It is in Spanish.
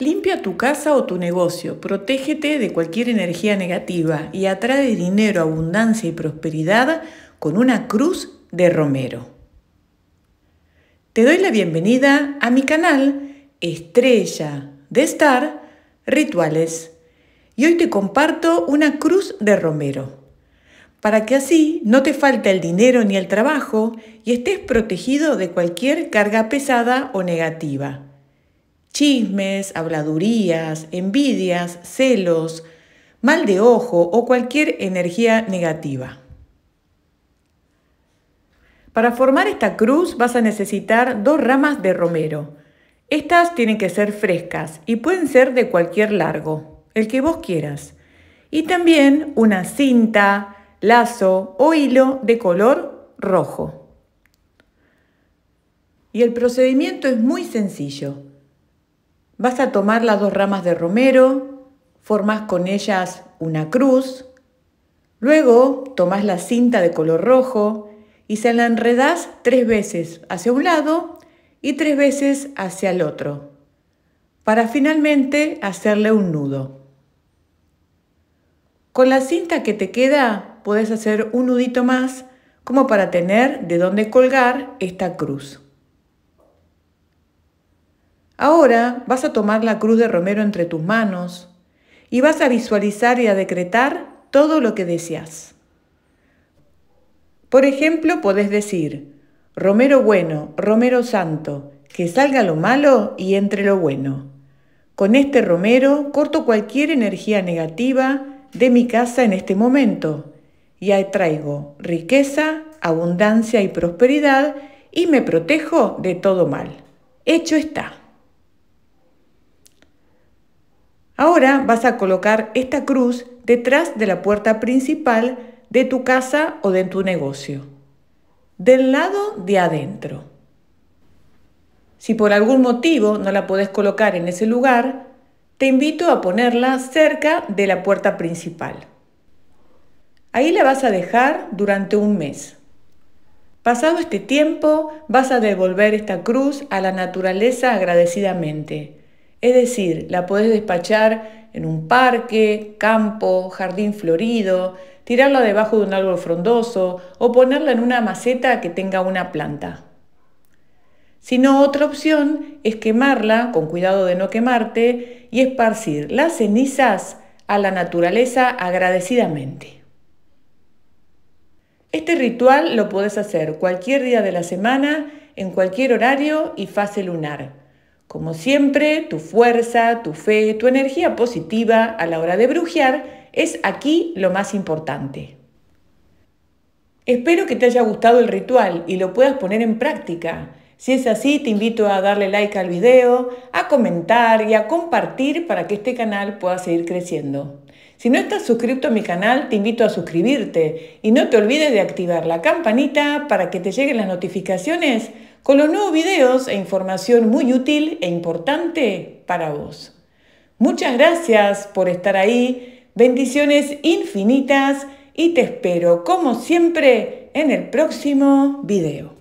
Limpia tu casa o tu negocio, protégete de cualquier energía negativa y atrae dinero, abundancia y prosperidad con una cruz de romero. Te doy la bienvenida a mi canal Estrella de Star Rituales y hoy te comparto una cruz de romero para que así no te falte el dinero ni el trabajo y estés protegido de cualquier carga pesada o negativa chismes, habladurías, envidias, celos, mal de ojo o cualquier energía negativa. Para formar esta cruz vas a necesitar dos ramas de romero. Estas tienen que ser frescas y pueden ser de cualquier largo, el que vos quieras. Y también una cinta, lazo o hilo de color rojo. Y el procedimiento es muy sencillo. Vas a tomar las dos ramas de romero, formas con ellas una cruz, luego tomas la cinta de color rojo y se la enredás tres veces hacia un lado y tres veces hacia el otro, para finalmente hacerle un nudo. Con la cinta que te queda, puedes hacer un nudito más como para tener de dónde colgar esta cruz. Ahora vas a tomar la cruz de Romero entre tus manos y vas a visualizar y a decretar todo lo que deseas. Por ejemplo, podés decir, Romero bueno, Romero santo, que salga lo malo y entre lo bueno. Con este Romero corto cualquier energía negativa de mi casa en este momento y traigo riqueza, abundancia y prosperidad y me protejo de todo mal. Hecho está. Ahora vas a colocar esta cruz detrás de la puerta principal de tu casa o de tu negocio, del lado de adentro. Si por algún motivo no la podés colocar en ese lugar, te invito a ponerla cerca de la puerta principal. Ahí la vas a dejar durante un mes. Pasado este tiempo, vas a devolver esta cruz a la naturaleza agradecidamente es decir, la podés despachar en un parque, campo, jardín florido, tirarla debajo de un árbol frondoso o ponerla en una maceta que tenga una planta. Si no, otra opción es quemarla, con cuidado de no quemarte, y esparcir las cenizas a la naturaleza agradecidamente. Este ritual lo podés hacer cualquier día de la semana, en cualquier horario y fase lunar como siempre, tu fuerza, tu fe, tu energía positiva a la hora de brujear es aquí lo más importante. Espero que te haya gustado el ritual y lo puedas poner en práctica. Si es así, te invito a darle like al video, a comentar y a compartir para que este canal pueda seguir creciendo. Si no estás suscrito a mi canal, te invito a suscribirte y no te olvides de activar la campanita para que te lleguen las notificaciones con los nuevos videos e información muy útil e importante para vos. Muchas gracias por estar ahí, bendiciones infinitas y te espero como siempre en el próximo video.